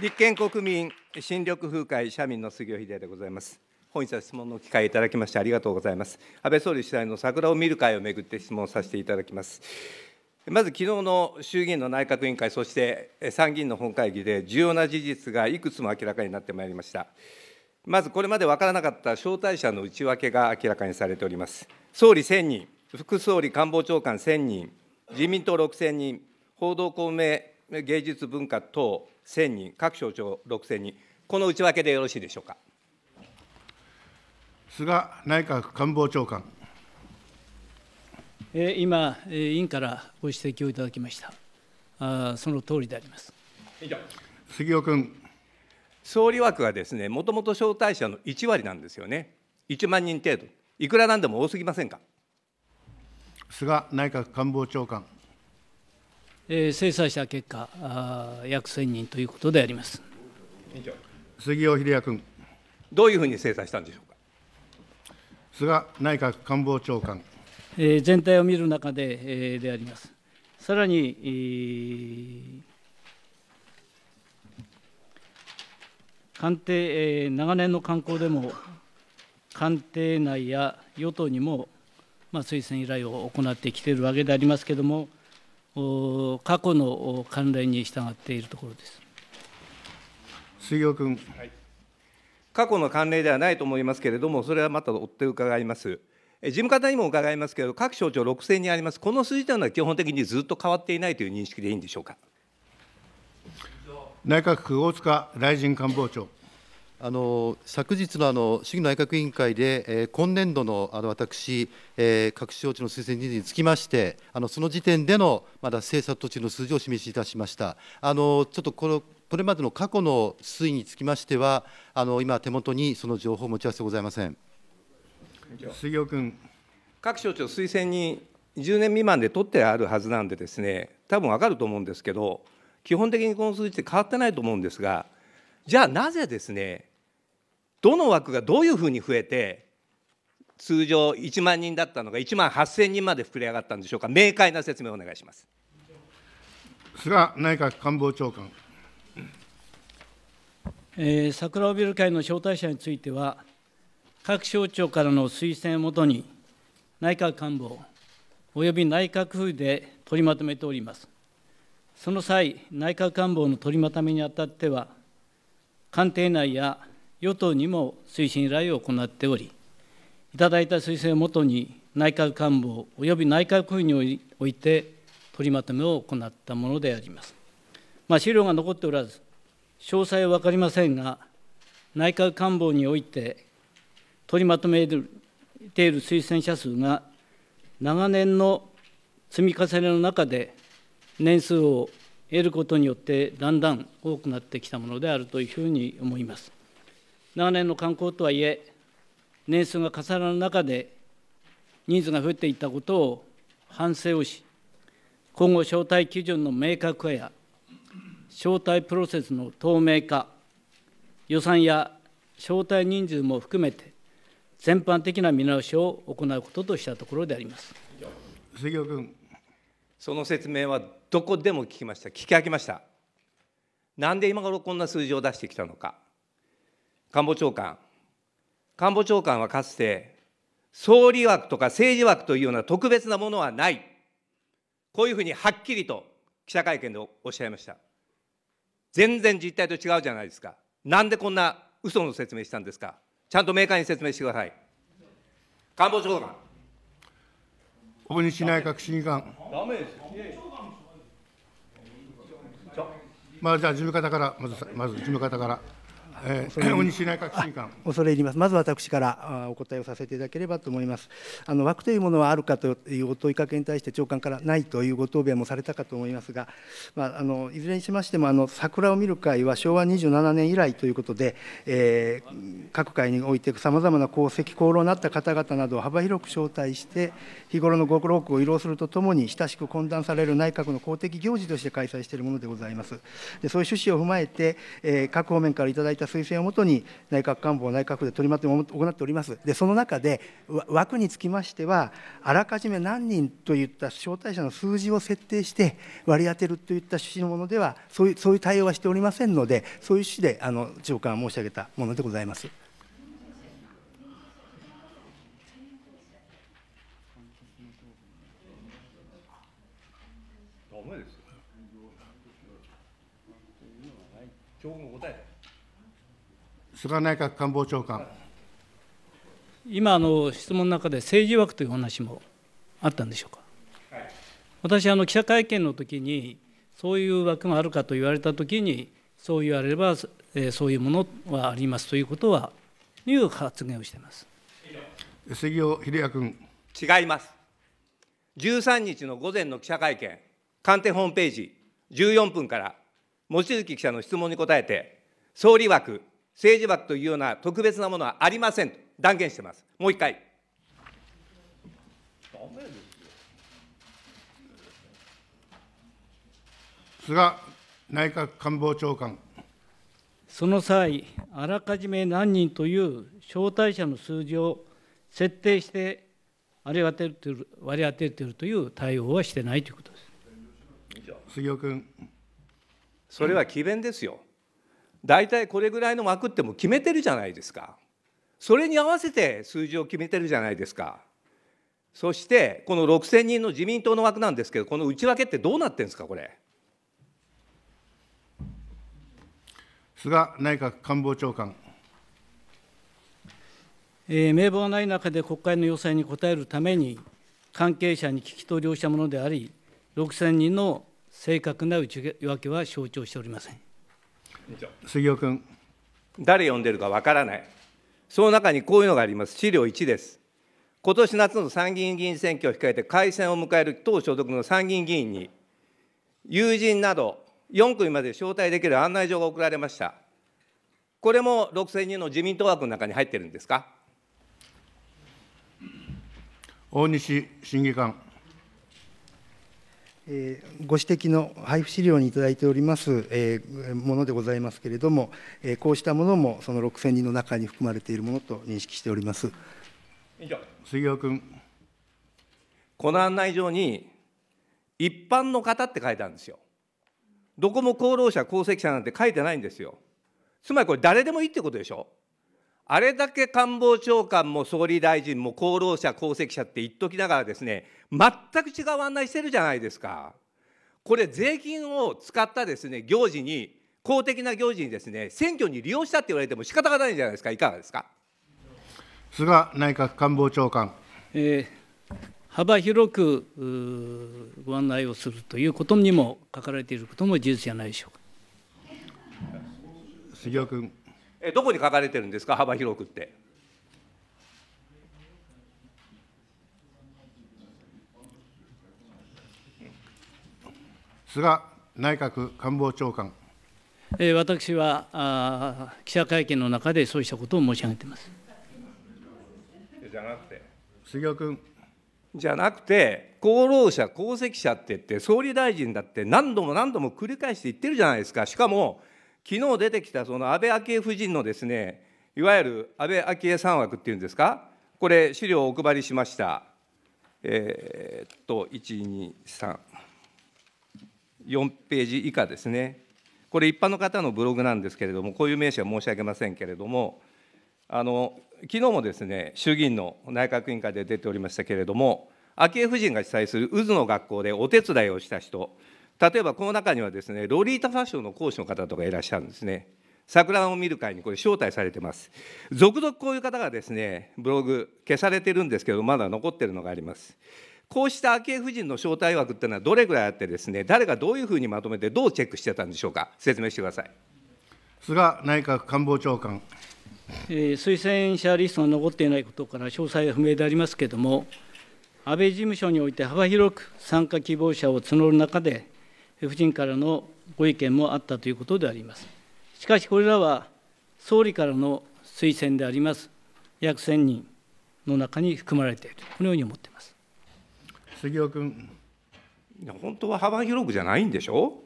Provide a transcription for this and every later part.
立憲国民新緑風会社民の杉尾秀でございます。本日は質問の機会いただきましてありがとうございます。安倍総理主催の桜を見る会をめぐって質問させていただきます。まず昨日の衆議院の内閣委員会、そして参議院の本会議で重要な事実がいくつも明らかになってまいりました。まずこれまで分からなかった招待者の内訳が明らかにされております。総理1000人、副総理官房長官1000人、自民党6000人、報道公明芸術文化等1000人、各省庁6000人、この内訳でよろしいでしょうか。菅内閣官房長官。今、委員からご指摘をいただきました。あその通りであります。杉尾君。総理枠はですね、もともと招待者の1割なんですよね。1万人程度。いくらなんでも多すぎませんか。菅内閣官房長官。え裁精査した結果あ、約1000人ということであります杉尾秀哉君。どういうふうに精査したんでしょうか。菅内閣官房長官。え全体を見る中で、えであります。さらに、官邸、え長年の観光でも、官邸内や与党にも、まあ、推薦依頼を行ってきているわけでありますけれども、過去の慣例に従っているところです。杉尾君、はい、過去の慣例ではないと思いますけれども、それはまた追って伺います。事務方にも伺いますけれど、各省庁6000にあります、この数字というのは基本的にずっと変わっていないという認識でいいんでしょうか内閣府大塚大臣官房長。あの昨日のあの衆議内閣委員会で、えー、今年度のあの私、えー、各省庁の推薦人事につきまして、あのその時点でのまだ政策途中の数字を示しいたしました。あのちょっとこのこれまでの過去の推移につきましては、あの今、手元にその情報を持ち合わせございません杉尾君。各省庁推薦人、10年未満で取ってあるはずなんで、ですね多分わかると思うんですけど、基本的にこの数字って変わってないと思うんですが、じゃあなぜですね、どの枠がどういうふうに増えて通常1万人だったのが1万8000人まで膨れ上がったんでしょうか明快な説明をお願いします菅内閣官房長官、えー、桜尾ビル会の招待者については各省庁からの推薦をもとに内閣官房および内閣府で取りまとめておりますその際内閣官房の取りまとめにあたっては官邸内や与党にも推進依頼を行っており、いただいた推薦をもとに、内閣官房及び内閣府において、取りまとめを行ったものであります。まあ、資料が残っておらず、詳細は分かりませんが、内閣官房において、取りまとめている推薦者数が、長年の積み重ねの中で、年数を得ることによって、だんだん多くなってきたものであるというふうに思います。長年の観光とはいえ、年数が重なる中で、人数が増えていったことを反省をし、今後、招待基準の明確化や、招待プロセスの透明化、予算や招待人数も含めて、全般的な見直しを行うこととしたところであります。杉尾君その説明はどこでも聞きました、聞き飽きました。なんで今頃こんな数字を出してきたのか。官房長官、官房長官はかつて、総理枠とか政治枠というような特別なものはない、こういうふうにはっきりと記者会見でおっしゃいました。全然実態と違うじゃないですか。なんでこんな嘘の説明したんですか。ちゃんと明快に説明してください。官房長官。小西内閣審議官。ダメですまあじゃあ事務方からまずまず事務方から。えー、大西内閣審官恐れ入ります、まず私からお答えをさせていただければと思います。あの枠というものはあるかというお問いかけに対して、長官からないというご答弁もされたかと思いますが、まあ、あのいずれにしましてもあの、桜を見る会は昭和27年以来ということで、えー、各界においてさまざまな功績、功労のあった方々などを幅広く招待して、日頃のご労苦を慰労するとともに、親しく懇談される内閣の公的行事として開催しているものでございます。でそういう趣旨を踏まえて、えー、各方面からいただいた推薦をもとに内閣官房内閣府で取りまとめ行っておりますでその中で枠につきましてはあらかじめ何人といった招待者の数字を設定して割り当てるといった趣旨のものではそういうそういう対応はしておりませんのでそういう趣旨であの長官申し上げたものでございます。今日も答え菅内閣官房長官。今あの質問の中で政治枠という話もあったんでしょうか。はい、私あの記者会見の時にそういう枠があるかと言われた時にそう言われれば、えそういうものはありますということはいう発言をしています。杉尾秀哉君。違います。13日の午前の記者会見、官邸ホームページ14分から望月記者の質問に答えて総理枠政治枠というような特別なものはありませんと断言してます。もう一回。菅内閣官房長官。その際、あらかじめ何人という招待者の数字を設定して、あれ当てるてる割り当ててるという対応はしてないということです。杉尾君。それは詭弁ですよ。大体これぐらいの枠っても決めてるじゃないですかそれに合わせて数字を決めてるじゃないですかそしてこの6000人の自民党の枠なんですけどこの内訳ってどうなってるんですかこれ菅内閣官房長官えー、名簿がない中で国会の要請に応えるために、関係者に聞き取りをしたものであり、6000人の正確な内訳は象徴しておりません。杉尾君。誰読んでるかわからない。その中にこういうのがあります。資料1です。今年夏の参議院議員選挙を控えて改選を迎える党所属の参議院議員に、友人など4組まで招待できる案内状が送られました。これも6000人の自民党枠の中に入ってるんですか。大西審議官。ご指摘の配布資料に頂いておりますものでございますけれども、こうしたものもその6000人の中に含まれているものと認識しております杉尾君。この案内状に、一般の方って書いてあるんですよ。どこも功労者、功績者なんて書いてないんですよ。つまりこれ、誰でもいいってことでしょ。あれだけ官房長官も総理大臣も功労者、功績者って言っときながらですね、全く違う案内してるじゃないですか。これ、税金を使ったですね、行事に、公的な行事にですね、選挙に利用したって言われても仕方がないんじゃないですか、いかがですか。菅内閣官房長官。えー、幅広くご案内をするということにも書かれていることも事実じゃないでしょうか。杉尾君。えどこに書かれてるんですか幅広くって。菅内閣官房長官。え私は記者会見の中でそうしたことを申し上げています。じゃなくて。杉尾君。じゃなくて、功労者、功績者って言って、総理大臣だって何度も何度も繰り返して言ってるじゃないですか。しかも昨日出てきたその安倍昭恵夫人のですね、いわゆる安倍昭恵3枠っていうんですか、これ、資料をお配りしました。えー、っと、1、2、3、4ページ以下ですね。これ、一般の方のブログなんですけれども、こういう名詞は申し訳ませんけれども、あの昨日もですね衆議院の内閣委員会で出ておりましたけれども、昭恵夫人が主催する渦の学校でお手伝いをした人、例えばこの中にはですねロリータファッションの講師の方とかいらっしゃるんですね桜を見る会にこれ招待されてます続々こういう方がですねブログ消されてるんですけどまだ残ってるのがありますこうした昭恵夫人の招待枠っていうのはどれぐらいあってですね誰がどういうふうにまとめてどうチェックしてたんでしょうか説明してください菅内閣官房長官、えー、推薦者リストが残っていないことから詳細は不明でありますけれども安倍事務所において幅広く参加希望者を募る中で婦人からのご意見もあったということであります。しかし、これらは総理からの推薦であります約1000人の中に含まれている、このように思っています。杉尾君。本当は幅広くじゃないんでしょ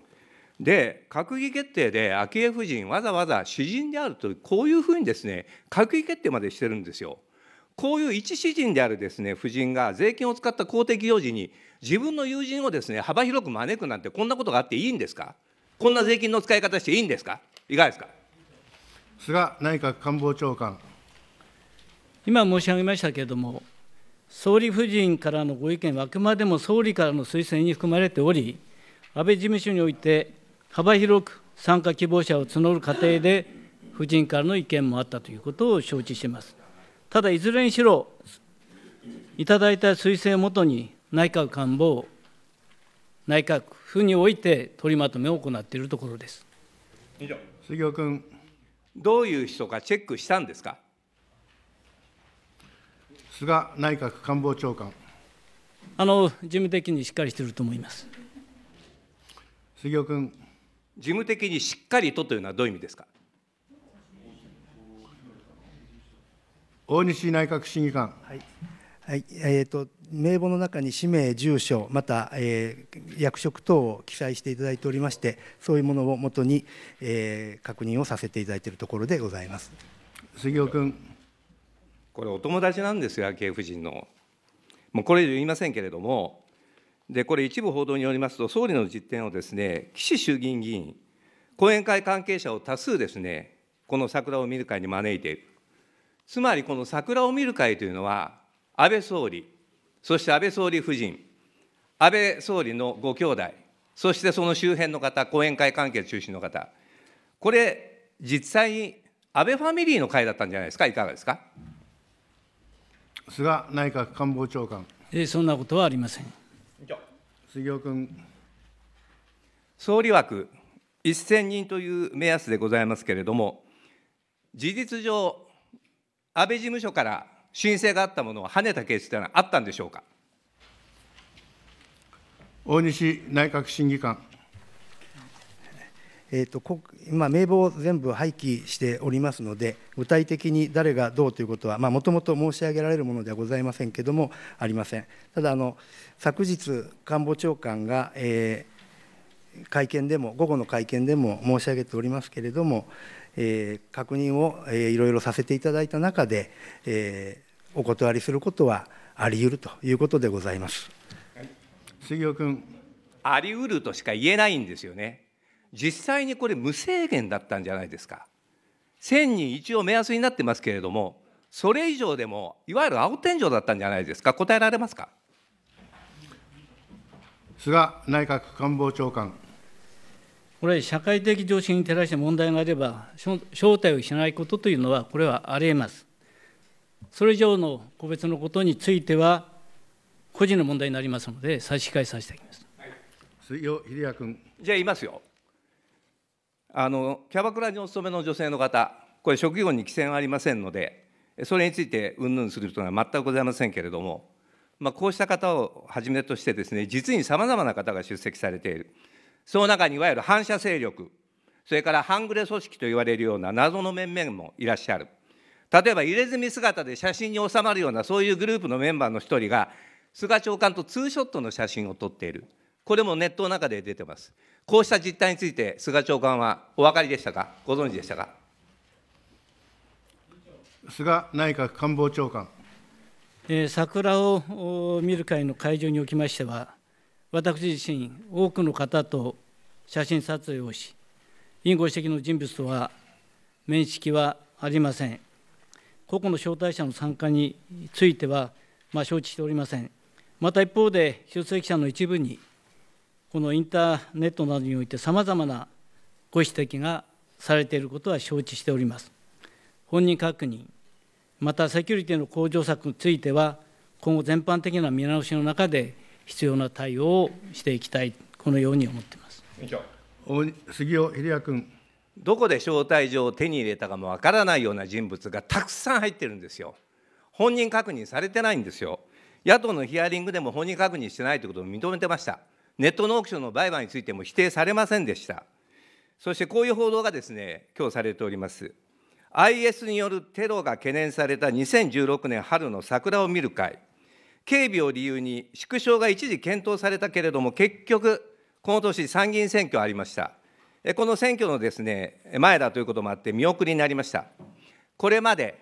で、閣議決定で昭恵夫人、わざわざ詩人であると、こういうふうにですね、閣議決定までしてるんですよ。こういう一詩人であるですね、夫人が税金を使った公的行事に自分の友人をですね幅広く招くなんてこんなことがあっていいんですかこんな税金の使い方していいんですかいかがですか菅内閣官房長官今申し上げましたけれども総理夫人からのご意見はあくまでも総理からの推薦に含まれており安倍事務所において幅広く参加希望者を募る過程で夫人からの意見もあったということを承知していますただいずれにしろいただいた推薦をもとに内閣官房内閣府において取りまとめを行っているところです以上杉尾君どういう人かチェックしたんですか菅内閣官房長官あの事務的にしっかりしていると思います杉尾君事務的にしっかりとというのはどういう意味ですか大西内閣審議官、はいはいえーと、名簿の中に氏名、住所、また、えー、役職等を記載していただいておりまして、そういうものをもとに、えー、確認をさせていただいているところでございます杉尾君。これ、お友達なんですよ、昭恵夫人の。もうこれ以上言いませんけれども、でこれ、一部報道によりますと、総理の実典をですね、岸衆議院議員、後援会関係者を多数ですね、この桜を見る会に招いている。つまりこの桜を見る会というのは、安倍総理、そして安倍総理夫人、安倍総理のご兄弟、そしてその周辺の方、後援会関係中心の方、これ、実際に安倍ファミリーの会だったんじゃないですか、いかがですか。菅内閣官房長官。えそんなことはありません。杉尾君。総理枠1000人という目安でございますけれども、事実上、安倍事務所から申請があったものは跳ねたケースというのはあったんでしょうか。大西内閣審議官。えーと、今、名簿を全部廃棄しておりますので、具体的に誰がどうということは、もともと申し上げられるものではございませんけれども、ありません。ただあの、昨日、官房長官が、えー、会見でも、午後の会見でも申し上げておりますけれども、えー、確認を、えー、いろいろさせていただいた中で、えー、お断りすることはあり得るということでございます。杉尾君あり得るとしか言えないんですよね。実際にこれ無制限だったんじゃないですか。1000人一応目安になってますけれども、それ以上でもいわゆる青天井だったんじゃないですか。答えられますか。菅内閣官房長官。これ社会的常識に照らして問題があれば、招待をしないことというのは、これはありえます。それ以上の個別のことについては、個人の問題になりますので、差し控えさせていただきます。はい、水尾秀哉君。じゃあ、言いますよ。あのキャバクラにお勤めの女性の方、これ、職業に規制はありませんので、それについてうんぬんするうのは全くございませんけれども、まあ、こうした方をはじめとしてです、ね、実にさまざまな方が出席されている。その中にいわゆる反社勢力、それから半グレ組織と言われるような謎の面々もいらっしゃる。例えば入れ墨姿で写真に収まるようなそういうグループのメンバーの一人が菅長官とツーショットの写真を撮っている。これもネットの中で出てます。こうした実態について菅長官はお分かりでしたか、ご存知でしたか。菅内閣官房長官。えー、桜を見る会の会場におきましては、私自身多くの方と写真撮影をし委員ご指摘の人物とは面識はありません個々の招待者の参加については、まあ、承知しておりませんまた一方で出席者の一部にこのインターネットなどにおいてさまざまなご指摘がされていることは承知しております本人確認またセキュリティの向上策については今後全般的な見直しの中で必要な対応をしていきたい、このように思っています。杉尾秀哉君どこで招待状を手に入れたかもわからないような人物がたくさん入ってるんですよ。本人確認されてないんですよ。野党のヒアリングでも本人確認してないということを認めてました。ネットのオークションの売買についても否定されませんでした。そしてこういう報道がですね、今日されております。IS によるテロが懸念された2016年春の桜を見る会。警備を理由に縮小が一時検討されたけれども、結局、この年、参議院選挙ありました。この選挙のですね前だということもあって、見送りになりました。これまで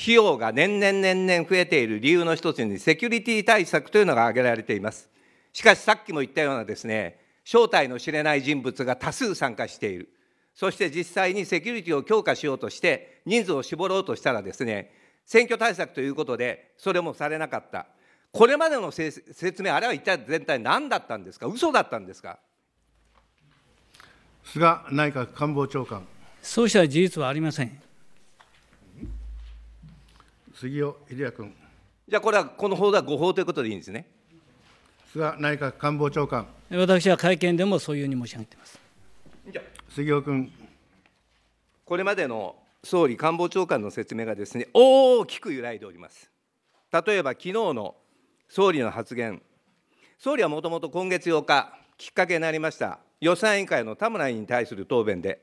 費用が年々年々増えている理由の一つに、セキュリティ対策というのが挙げられています。しかし、さっきも言ったようなですね、正体の知れない人物が多数参加している、そして実際にセキュリティを強化しようとして、人数を絞ろうとしたらですね、選挙対策ということで、それもされなかった。これまでの説明、あれは一体全体何だったんですか、嘘だったんですか。菅内閣官房長官。そうした事実はありません。杉尾秀哉君。じゃあ、これはこの報道は誤報ということでいいんですね。菅内閣官房長官。私は会見でもそういうふうに申し上げています。杉尾君。これまでの総理官房長官の説明がですね、大きく揺らいでおります。例えば昨日の総理の発言、総理はもともと今月8日、きっかけになりました予算委員会の田村委員に対する答弁で、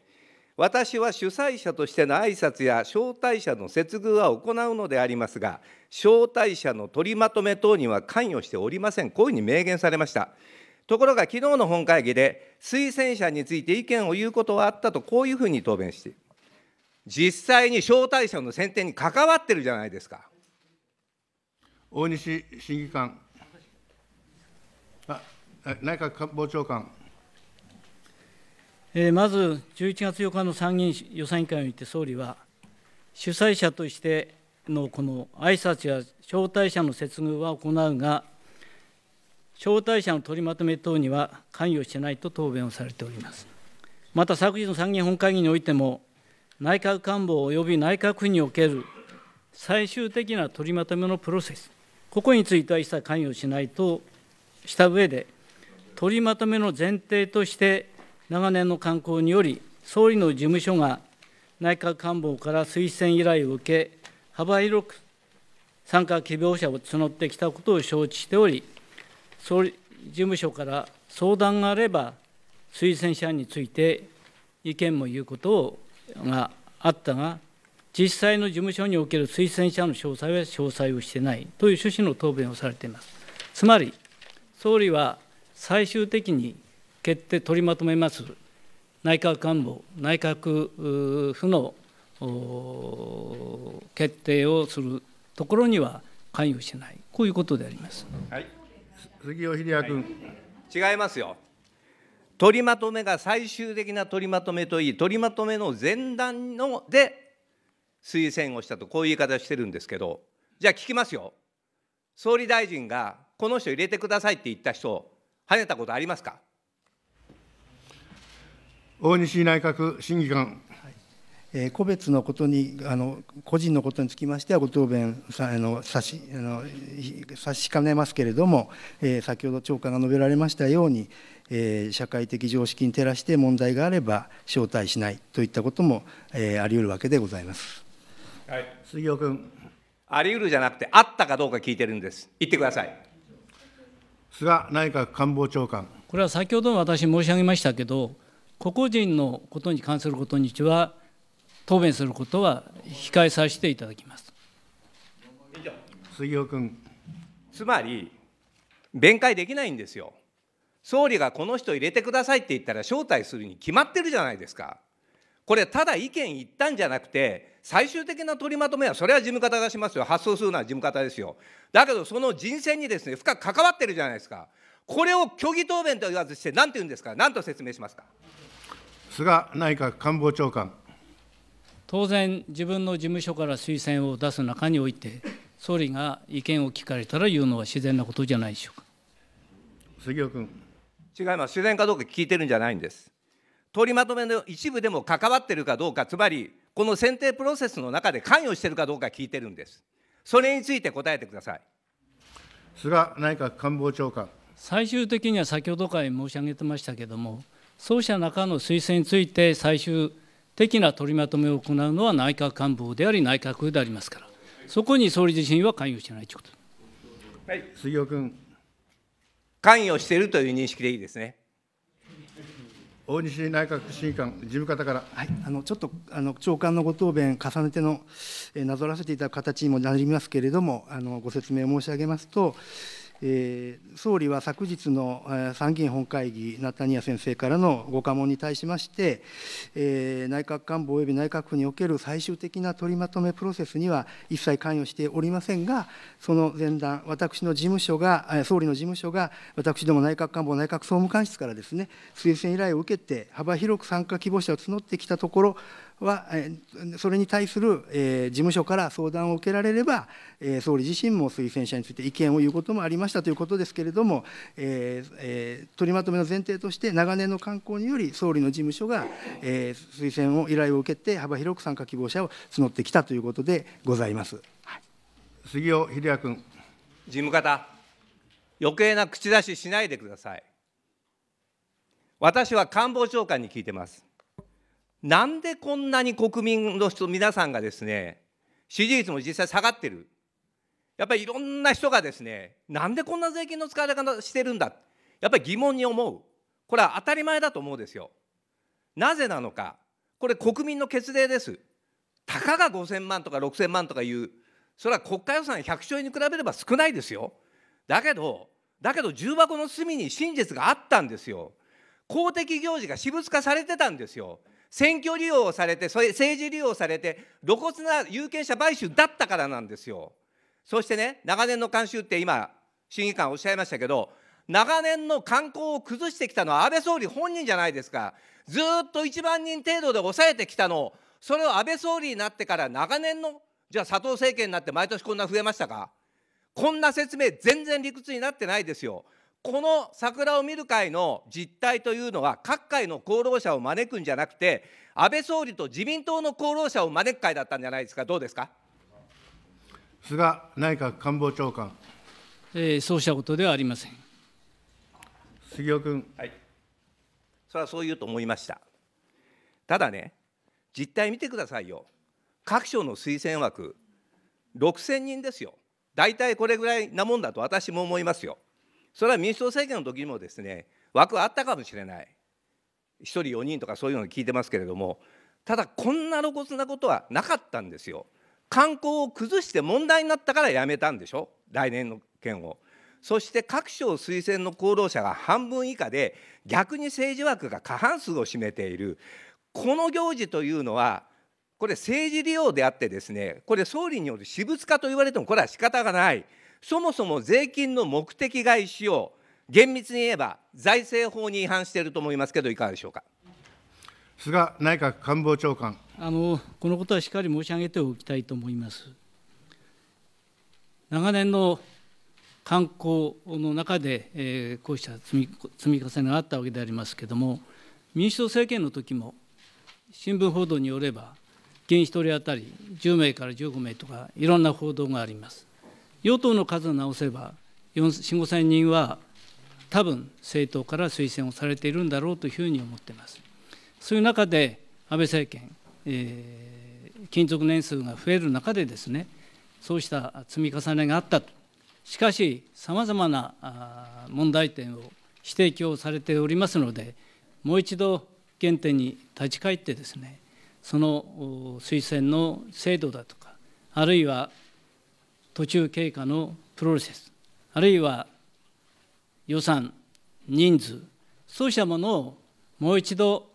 私は主催者としての挨拶や招待者の接遇は行うのでありますが、招待者の取りまとめ等には関与しておりません、こういうふうに明言されました。ところが、昨日の本会議で、推薦者について意見を言うことはあったと、こういうふうに答弁して、実際に招待者の選定に関わってるじゃないですか。大西審議官、あ内閣官房長官。えー、まず、11月8日の参議院予算委員会において、総理は、主催者としてのこの挨拶や招待者の接遇は行うが、招待者の取りまとめ等には関与してないと答弁をされております。また昨日の参議院本会議においても、内閣官房及び内閣府における最終的な取りまとめのプロセス、ここについては一切関与しないとした上で、取りまとめの前提として、長年の慣行により、総理の事務所が内閣官房から推薦依頼を受け、幅広く参加希望者を募ってきたことを承知しており、総理事務所から相談があれば、推薦者について意見も言うことがあったが、実際の事務所における推薦者の詳細は詳細をしてないという趣旨の答弁をされています。つまり、総理は最終的に決定、取りまとめます内閣官房、内閣府の決定をするところには関与しない、こういうことであります。はい、杉尾秀哉君、はい、違いますよ。取りまとめが最終的な取りまとめといい、取りまとめの前段ので推薦をしたと、こういう言い方してるんですけど、じゃあ聞きますよ。総理大臣がこの人入れてくださいって言った人、跳ねたことありますか大西内閣審議官。えー、個別のことにあの、個人のことにつきましては、ご答弁さあの差しあの差しかねますけれども、えー、先ほど長官が述べられましたように、えー、社会的常識に照らして問題があれば、招待しないといったことも、えー、あり得るわけでございます。はい、杉尾君。ありうるじゃなくて、あったかどうか聞いてるんです。言ってください。菅内閣官房長官。これは先ほど私申し上げましたけど、個々人のことに関することにちは、答弁することは控えさせていただきます。杉尾君。つまり、弁解できないんですよ。総理がこの人入れてくださいって言ったら招待するに決まってるじゃないですか。これただ意見言ったんじゃなくて最終的な取りまとめはそれは事務方がしますよ発送するのは事務方ですよだけどその人選にですね深く関わってるじゃないですかこれを虚偽答弁と言わずして何て言うんですか何と説明しますか菅内閣官房長官当然自分の事務所から推薦を出す中において総理が意見を聞かれたら言うのは自然なことじゃないでしょうか杉尾君違います自然かどうか聞いてるんじゃないんです取りまとめの一部でも関わってるかどうかつまりこの選定プロセスの中で関与しているかどうか聞いてるんです。それについて答えてください。菅内閣官房長官。最終的には先ほどから申し上げてましたけれども、そうした中の推薦について最終的な取りまとめを行うのは内閣官房であり内閣府でありますから、そこに総理自身は関与してないということ。はい、杉尾君。関与しているという認識でいいですね。大西内閣審議官、事務方から。はい、あのちょっとあの長官のご答弁、重ねての、えなぞらせていただく形にもなりますけれども、あのご説明を申し上げますと、え総理は昨日の参議院本会議、ナタニア先生からのご下問に対しまして、え内閣官房および内閣府における最終的な取りまとめプロセスには一切関与しておりませんが、その前段、私の事務所が、総理の事務所が、私ども内閣官房内閣総務官室からですね、推薦依頼を受けて、幅広く参加希望者を募ってきたところ、は、それに対する事務所から相談を受けられれば、総理自身も推薦者について意見を言うこともありましたということですけれども、取りまとめの前提として、長年の慣行により、総理の事務所が推薦を依頼を受けて、幅広く参加希望者を募ってきたということでございます。杉尾秀哉君。事務方、余計な口出ししないでください。私は官房長官に聞いてます。なんでこんなに国民の人、皆さんがですね、支持率も実際下がってる。やっぱりいろんな人がですね、なんでこんな税金の使い方してるんだ。やっぱり疑問に思う。これは当たり前だと思うんですよ。なぜなのか。これ国民の血税です。たかが5000万とか6000万とかいう、それは国家予算100兆円に比べれば少ないですよ。だけど、だけど重箱の隅に真実があったんですよ。公的行事が私物化されてたんですよ。選挙利用されてそれ政治利用されて露骨な有権者買収だったからなんですよ。そしてね長年の慣習って今審議官おっしゃいましたけど長年の慣行を崩してきたのは安倍総理本人じゃないですかずっと1万人程度で抑えてきたのをそれを安倍総理になってから長年のじゃあ佐藤政権になって毎年こんな増えましたかこんな説明全然理屈になってないですよ。この桜を見る会の実態というのは各界の功労者を招くんじゃなくて安倍総理と自民党の功労者を招く会だったんじゃないですかどうですか菅内閣官房長官、えー、そうしたことではありません杉尾君、はい、それはそう言うと思いましたただね実態見てくださいよ各省の推薦枠6000人ですよ大体これぐらいなもんだと私も思いますよそれは民主党政権の時にもですね枠はあったかもしれない1人4人とかそういうの聞いてますけれどもただこんな露骨なことはなかったんですよ。観光を崩して問題になったからやめたんでしょ来年の件を。そして各省推薦の功労者が半分以下で逆に政治枠が過半数を占めているこの行事というのはこれ政治利用であってですねこれ総理による私物化と言われてもこれは仕方がないそもそも税金の目的外使用、厳密に言えば財政法に違反していると思いますけど、いかがでしょうか。菅内閣官房長官あのこのことはしっかり申し上げておきたいと思います。長年の観光の中で、えー、こうした積み重ねがあったわけでありますけれども、民主党政権の時も、新聞報道によれば、議員1人当たり10名から15名とか、いろんな報道があります。与党の数を直せば、4、5千人は多分政党から推薦をされているんだろうというふうに思っています。そういう中で安倍政権、えー、勤続年数が増える中でですね、そうした積み重ねがあったと、しかし、さまざまな問題点を指摘をされておりますので、もう一度原点に立ち返ってですね、その推薦の制度だとか、あるいは途中経過のプロセスあるいは予算人数そうしたものをもう一度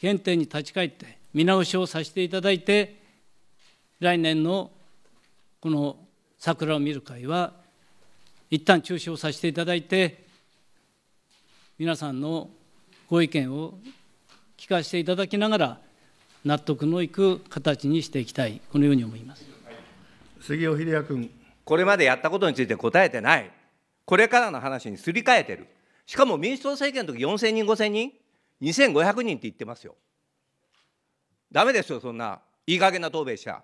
原点に立ち返って見直しをさせていただいて来年のこの桜を見る会は一旦中止をさせていただいて皆さんのご意見を聞かせていただきながら納得のいく形にしていきたいこのように思います。杉尾秀哉君。これまでやったことについて答えてない。これからの話にすり替えてる。しかも民主党政権の時4000人、5000人、2500人って言ってますよ。だめですよ、そんな、いい加減な答弁者。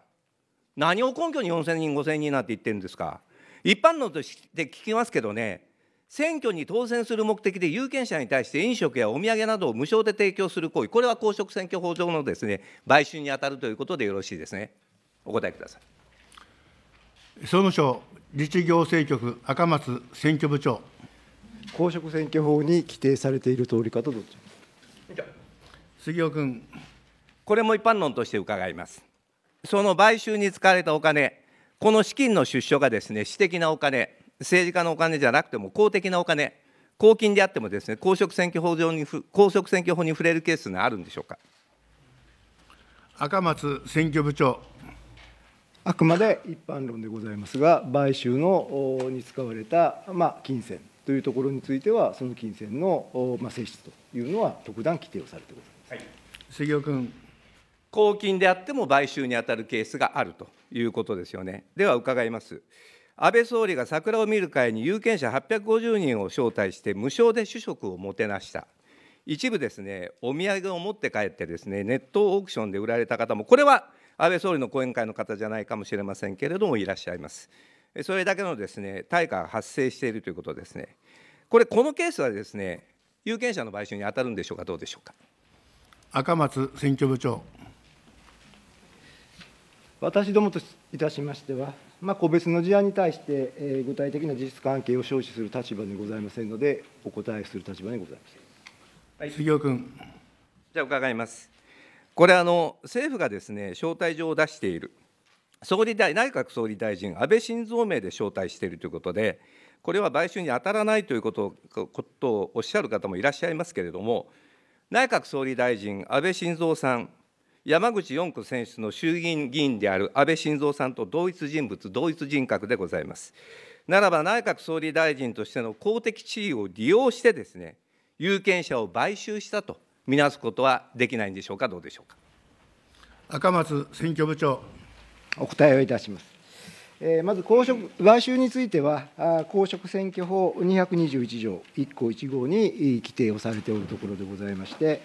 何を根拠に4000人、5000人なんて言ってるんですか。一般論として聞きますけどね、選挙に当選する目的で有権者に対して飲食やお土産などを無償で提供する行為、これは公職選挙法上のです、ね、買収に当たるということでよろしいですね。お答えください。総務省自治行政局赤松選挙部長。公職選挙法に規定されている通りかとどっち杉尾君。これも一般論として伺います。その買収に使われたお金、この資金の出所がですね、私的なお金、政治家のお金じゃなくても公的なお金、公金であってもですね、公職選挙法上に公職選挙法に触れるケースがあるんでしょうか。赤松選挙部長。あくまで一般論でございますが買収のに使われた、まあ、金銭というところについてはその金銭の、まあ、性質というのは特段規定をされてございます。はい、杉尾君公金であっても買収に当たるケースがあるということですよね。では伺います。安倍総理が桜を見る会に有権者850人を招待して無償で主食をもてなした。一部ですね、お土産を持って帰ってですね、ネットオークションで売られた方も、これは安倍総理の後援会の方じゃないかもしれませんけれども、いらっしゃいます。それだけのですね対価が発生しているということですね。これ、このケースはですね有権者の買収に当たるんでしょうか、どうでしょうか。赤松選挙部長。私どもといたしましては、まあ、個別の事案に対して、えー、具体的な事実関係を承知する立場でございませんので、お答えする立場にございます。はい、杉尾君。じゃあ、伺います。これあの、政府がですね招待状を出している、総理大内閣総理大臣、安倍晋三名で招待しているということで、これは買収に当たらないということことをおっしゃる方もいらっしゃいますけれども、内閣総理大臣、安倍晋三さん、山口4区選出の衆議院議員である安倍晋三さんと同一人物、同一人格でございます。ならば内閣総理大臣としての公的地位を利用してですね、有権者を買収したと見直すことはできないんでしょうか、どうでしょうか。赤松選挙部長。お答えをいたします。まず公職、買収については、公職選挙法221条1項1号に規定をされておるところでございまして、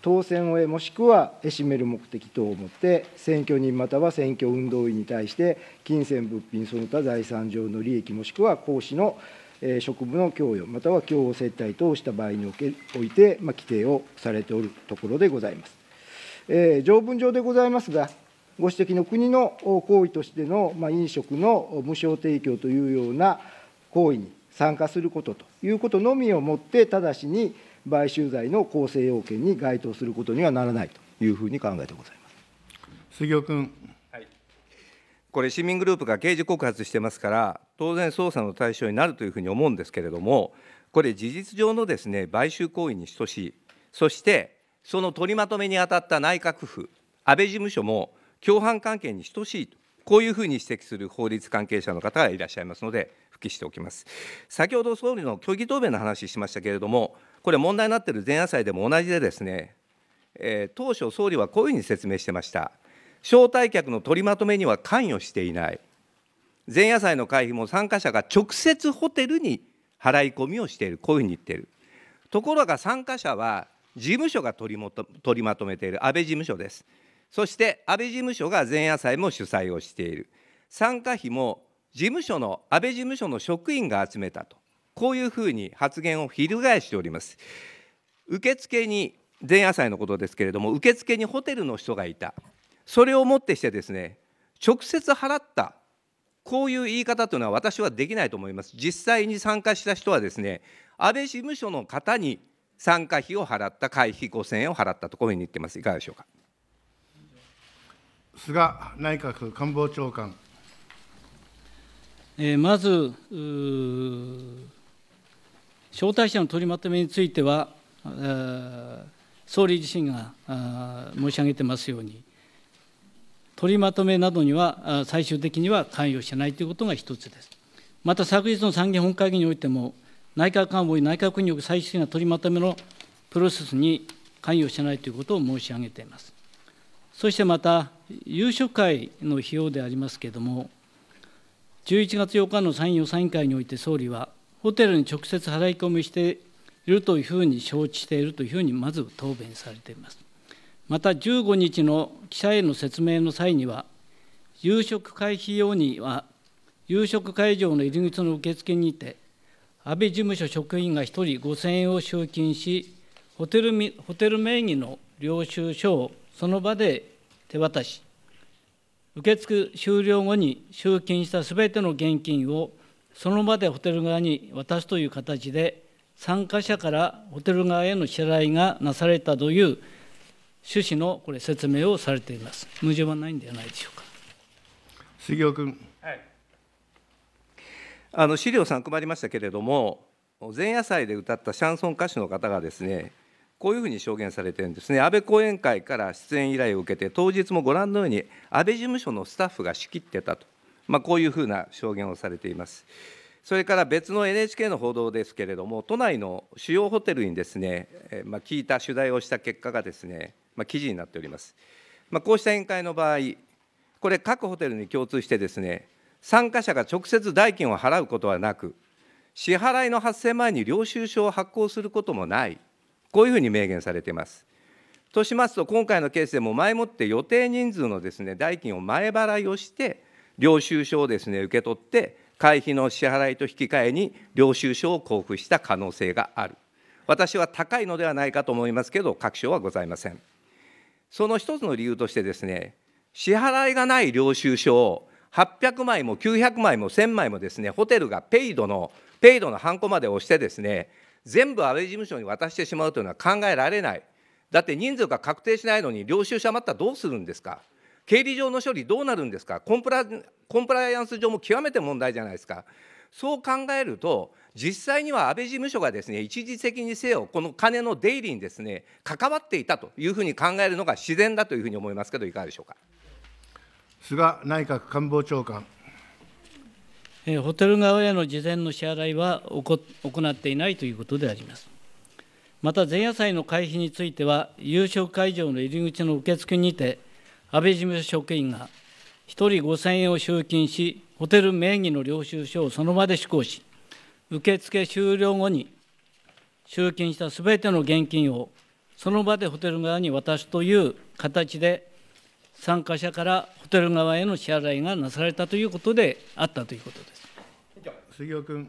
当選を得、もしくはしめる目的等をもって、選挙人または選挙運動員に対して、金銭、物品、その他財産上の利益、もしくは行使の職務の供与、または供与接待等をした場合において、まあ、規定をされておるところでございます。えー、条文上でございますが、ご指摘の国の行為としての、まあ、飲食の無償提供というような行為に参加することということのみをもって、直ちに買収罪の構成要件に該当することにはならないというふうに考えてございます杉尾君。これ、市民グループが刑事告発してますから、当然捜査の対象になるというふうに思うんですけれども、これ、事実上のですね買収行為に等しい、そしてその取りまとめに当たった内閣府、安倍事務所も共犯関係に等しいと、こういうふうに指摘する法律関係者の方がいらっしゃいますので、帰しておきます。先ほど総理の虚偽答弁の話しましたけれども、これ、問題になっている前夜祭でも同じでですね、えー、当初、総理はこういうふうに説明してました。招待客の取りまとめには関与していない。前夜祭の会費も参加者が直接ホテルに払い込みをしているこういうふうに言っているところが参加者は事務所が取りもと取りまとめている安倍事務所ですそして安倍事務所が前夜祭も主催をしている参加費も事務所の安倍事務所の職員が集めたとこういうふうに発言を翻しております受付に前夜祭のことですけれども受付にホテルの人がいたそれをもってしてですね直接払ったこういう言い方というのは私はできないと思います。実際に参加した人はですね、安倍事務所の方に参加費を払った会費5000円を払ったとこういうふうに言ってます。いかがでしょうか。菅内閣官房長官。えー、まず招待者の取りまとめについては、総理自身が申し上げてますように。取りまとめなどには最終的には関与しないということが一つです。また昨日の参議院本会議においても、内閣官房内閣府による最終的な取りまとめのプロセスに関与しないということを申し上げています。そしてまた、夕食会の費用でありますけれども、11月8日の参議院予算委員会において総理は、ホテルに直接払い込みしているというふうに承知しているというふうに、まず答弁されています。また15日の記者への説明の際には、夕食会費用には、夕食会場の入り口の受付にて、安倍事務所職員が1人5000円を集金し、ホテルホテル名義の領収書をその場で手渡し、受付終了後に集金したすべての現金をその場でホテル側に渡すという形で、参加者からホテル側への支払いがなされたという趣旨のこれ説明をされています。矛盾はないんではないでしょうか。杉尾君。はい。あの資料ん配りましたけれども、前夜祭で歌ったシャンソン歌手の方がですね、こういうふうに証言されてるんですね、安倍後援会から出演依頼を受けて、当日もご覧のように、安倍事務所のスタッフが仕切ってたと、まあ、こういうふうな証言をされています。それから別の NHK の報道ですけれども、都内の主要ホテルにですね、まあ、聞いた取材をした結果がですね、ま記事になっております。まこうした宴会の場合、これ、各ホテルに共通してですね、参加者が直接代金を払うことはなく、支払いの発生前に領収書を発行することもない、こういうふうに明言されています。としますと、今回のケースでも前もって予定人数のですね代金を前払いをして、領収書をですね受け取って、会費の支払いと引き換えに領収書を交付した可能性がある。私は高いのではないかと思いますけど、確証はございません。その一つの理由としてですね、支払いがない領収書を800枚も900枚も1000枚もですね、ホテルがペイドの、ペイドのハンコまで押してですね、全部安倍事務所に渡してしまうというのは考えられない。だって人数が確定しないのに領収書余ったらどうするんですか。経理上の処理どうなるんですかコンプライアンス上も極めて問題じゃないですかそう考えると実際には安倍事務所がですね一時的にせよ、この金の出入りにですね関わっていたというふうに考えるのが自然だというふうに思いますけど、いかがでしょうか菅内閣官房長官。えホテル側への事前の支払いは行っていないということであります。また前夜祭の会費については、夕食会場の入り口の受付にて、安倍事務所職員が1人5000円を集金し、ホテル名義の領収書をその場で施行し、受付終了後に集金したすべての現金をその場でホテル側に渡すという形で参加者からホテル側への支払いがなされたということであったということです杉尾君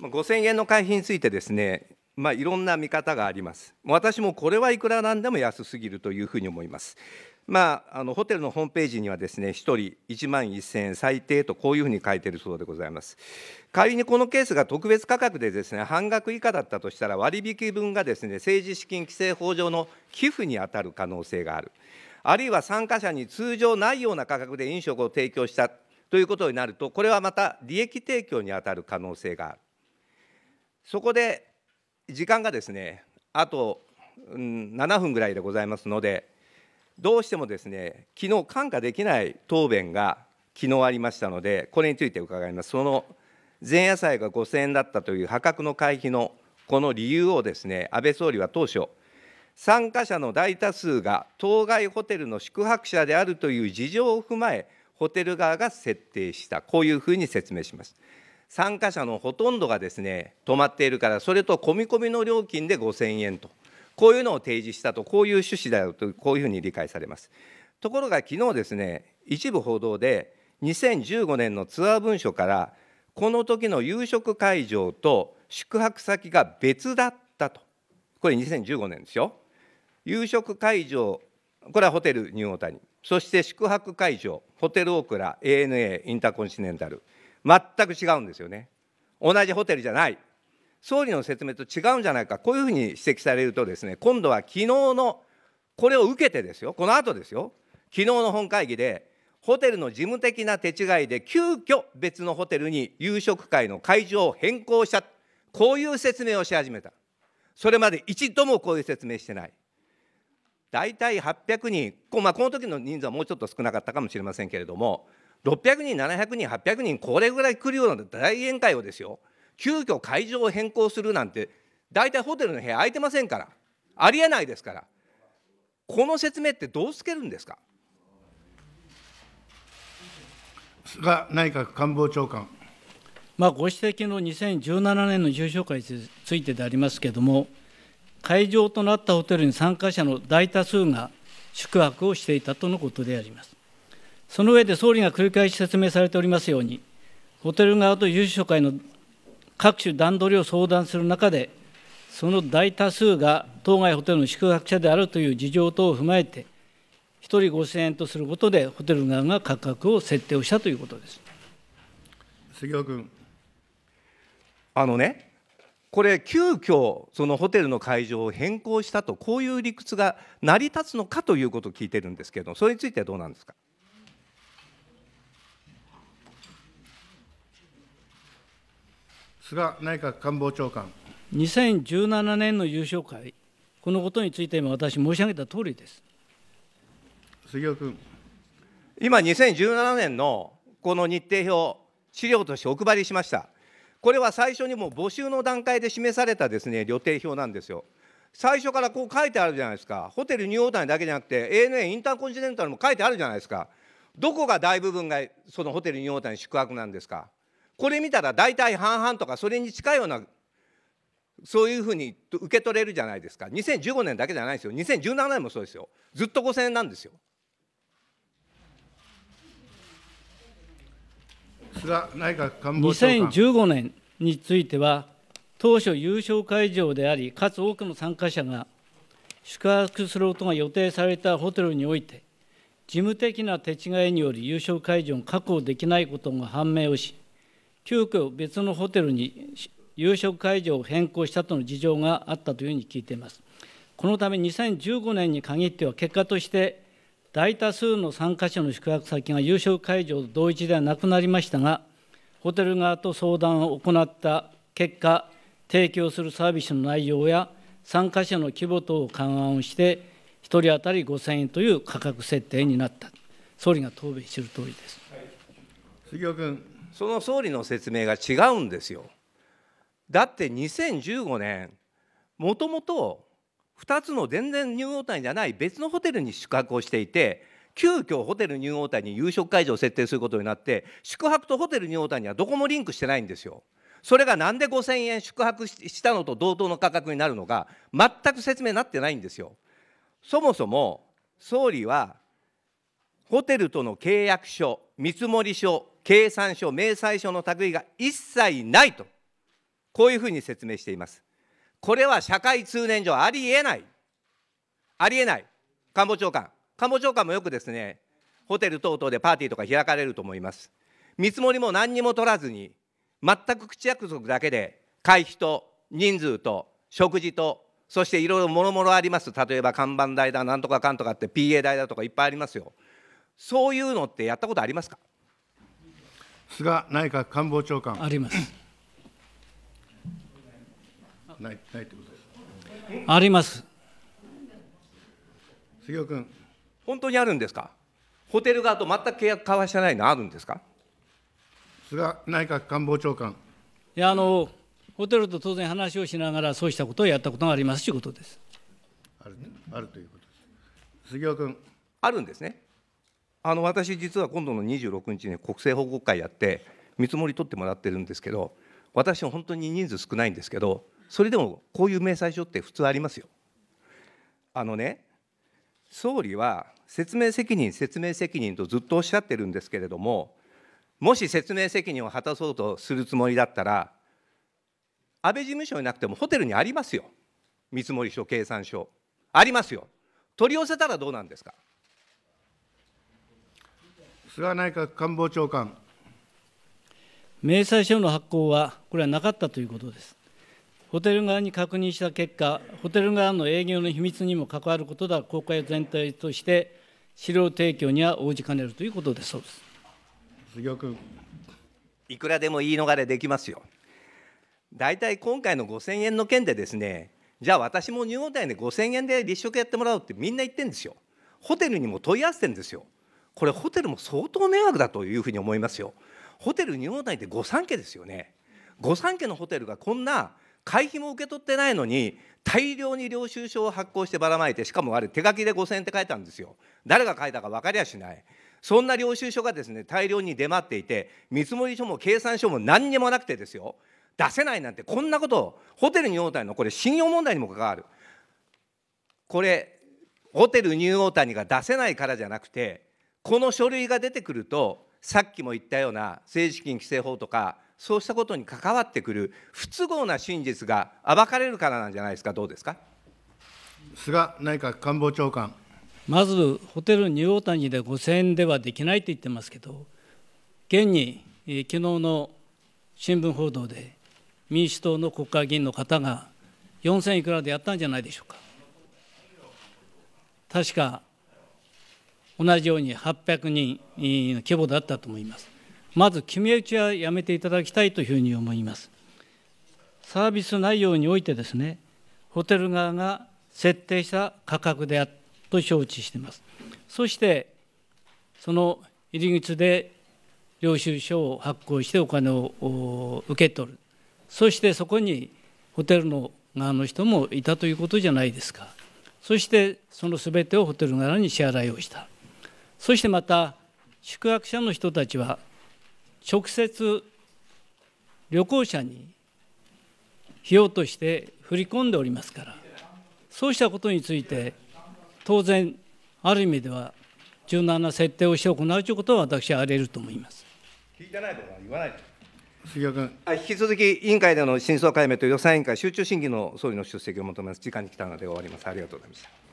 5000円の会費についてですね、まあ、いろんな見方があります私もこれはいくらなんでも安すぎるというふうに思いますまあ、あのホテルのホームページにはですね1人1万1000円最低とこういうふうに書いているそうでございます。仮にこのケースが特別価格でですね半額以下だったとしたら割引分がですね政治資金規正法上の寄付に当たる可能性がある。あるいは参加者に通常ないような価格で飲食を提供したということになるとこれはまた利益提供に当たる可能性がある。そこで時間がですねあと7分ぐらいでございますので。どうしてもですね、昨日看過できない答弁が昨日ありましたので、これについて伺います。その前夜祭が5000円だったという破格の会費のこの理由をですね、安倍総理は当初、参加者の大多数が当該ホテルの宿泊者であるという事情を踏まえ、ホテル側が設定した、こういうふうに説明します。参加者のほとんどがですね、泊まっているから、それと込み込みの料金で5000円とこういうのを提示したと、こういう趣旨だよと、こういうふうに理解されます。ところが、昨日ですね、一部報道で、2015年のツアー文書から、この時の夕食会場と宿泊先が別だったと、これ、2015年ですよ。夕食会場、これはホテルニューオータニ、そして宿泊会場、ホテルオークラ、ANA、インターコンチネンタル、全く違うんですよね。同じホテルじゃない。総理の説明と違うんじゃないか、こういうふうに指摘されるとですね、今度は昨日の、これを受けてですよ、この後ですよ、昨日の本会議で、ホテルの事務的な手違いで、急遽別のホテルに夕食会の会場を変更した、こういう説明をし始めた。それまで一度もこういう説明してない。大体800人、こ,、まあ、この時の人数はもうちょっと少なかったかもしれませんけれども、600人、700人、800人、これぐらい来るような大宴会をですよ、急遽会場を変更するなんて大体ホテルの部屋空いてませんからありえないですからこの説明ってどうつけるんですか菅内閣官房長官。まあ、ご指摘の2017年の重症会についてでありますけれども、会場となったホテルに参加者の大多数が宿泊をしていたとのことであります。その上で総理が繰り返し説明されておりますように、ホテル側と有識会の各種段取りを相談する中で、その大多数が当該ホテルの宿泊者であるという事情等を踏まえて、1人5000円とすることで、ホテル側が価格を設定をしたということです杉尾君。あのね、これ、急遽そのホテルの会場を変更したと、こういう理屈が成り立つのかということを聞いてるんですけど、それについてはどうなんですか。菅内閣官房長官。2017年の優勝会、このことについても私、申し上げた通りです。杉尾君。今、2017年のこの日程表、資料としてお配りしました。これは最初にもう募集の段階で示されたですね、予定表なんですよ。最初からこう書いてあるじゃないですか。ホテルニューオータニだけじゃなくて、ANA インターコンチネンタルも書いてあるじゃないですか。どこが大部分がそのホテルニューオータニ宿泊なんですか。これ見たら大体半々とかそれに近いようなそういうふうに受け取れるじゃないですか2015年だけじゃないですよ2017年もそうですよずっと5000円なんですよ菅内閣官房長官2015年については当初優勝会場でありかつ多くの参加者が宿泊することが予定されたホテルにおいて事務的な手違いにより優勝会場を確保できないことが判明をし急遽別のホテルに夕食会場を変更したとの事情があったというふうに聞いています。このため2015年に限っては結果として大多数の参加者の宿泊先が夕食会場と同一ではなくなりましたがホテル側と相談を行った結果提供するサービスの内容や参加者の規模等を勘案して1人当たり5000円という価格設定になった総理が答弁している通りです、杉尾君その総理の説明が違うんですよ。だって2015年もともと2つの全然ニューオータニじゃない別のホテルに宿泊をしていて急遽ホテルニューオータニに夕食会場を設定することになって宿泊とホテルニューオータニはどこもリンクしてないんですよ。それがなんで5000円宿泊したのと同等の価格になるのか全く説明になってないんですよ。そもそも総理はホテルとの契約書見積書経産省、明細書の類が一切ないと、こういうふうに説明しています。これは社会通念上ありえない、ありえない、官房長官、官房長官もよくですね、ホテル等々でパーティーとか開かれると思います。見積もりも何にも取らずに、全く口約束だけで、会費と人数と食事と、そしていろいろもろもろあります、例えば看板代だ、なんとかかんとかって、PA 代だとかいっぱいありますよ。そういうのってやったことありますか菅内閣官房長官。あります。ないないってことです。あります。杉尾君。本当にあるんですか。ホテル側と全く契約交わしてないのあるんですか。菅内閣官房長官。いやあのホテルと当然話をしながらそうしたことをやったことがありますということです。あるあるということです。杉尾君。あるんですね。あの私実は今度の26日に国政報告会やって見積もり取ってもらってるんですけど私本当に人数少ないんですけどそれでもこういう明細書って普通ありますよ。あのね総理は説明責任説明責任とずっとおっしゃってるんですけれどももし説明責任を果たそうとするつもりだったら安倍事務所になくてもホテルにありますよ見積書計算書ありますよ取り寄せたらどうなんですか菅内閣官房長官。明細書の発行は、これはなかったということです。ホテル側に確認した結果、ホテル側の営業の秘密にも関わることだ、公開全体として資料提供には応じかねるということでそうです杉尾君。いくらでも言い逃れできますよ。大体今回の5000円の件でですね、じゃあ私も入門代で5000円で立食やってもらおうってみんな言ってるんですよ。ホテルにも問い合わせてるんですよ。これホテルも相当迷惑だというふうに思いますよ。ホテル日本内で御三家ですよね。御三家のホテルがこんな会費も受け取ってないのに大量に領収書を発行してばらまいてしかもあれ手書きで5,000円って書いたんですよ誰が書いたか分かりゃしないそんな領収書がですね大量に出回っていて見積書も計算書も何にもなくてですよ出せないなんてこんなことホテルニューオータニのこれ信用問題にも関わるこれホテルニューオータニが出せないからじゃなくてこの書類が出てくるとさっきも言ったような政治資金規正法とかそうしたことに関わってくる不都合な真実が暴かれるからなんじゃないですかどうですか菅内閣官房長官まずホテルニューオータニで5000円ではできないと言ってますけど現に、えー、昨日の新聞報道で民主党の国会議員の方が4000いくらでやったんじゃないでしょうか確か同じように800人規模だったと思います。まず決め打ちはやめていただきたいというふうに思います。サービス内容においてですね、ホテル側が設定した価格であると承知しています。そして、その入り口で領収書を発行してお金を受け取る、そしてそこにホテルの側の人もいたということじゃないですか。そしてその全てをホテル側に支払いをした。そしてまた宿泊者の人たちは直接旅行者に費用として振り込んでおりますからそうしたことについて当然ある意味では柔軟な設定をして行うということは私はあり得ると思います。聞いてないことは言わない杉尾君引き続き委員会での真相解明と予算委員会集中審議の総理の出席を求めます時間に来たので終わりますありがとうございました。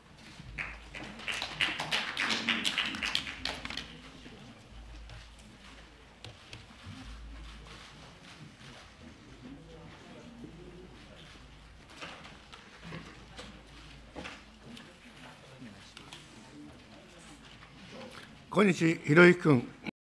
小西博之君。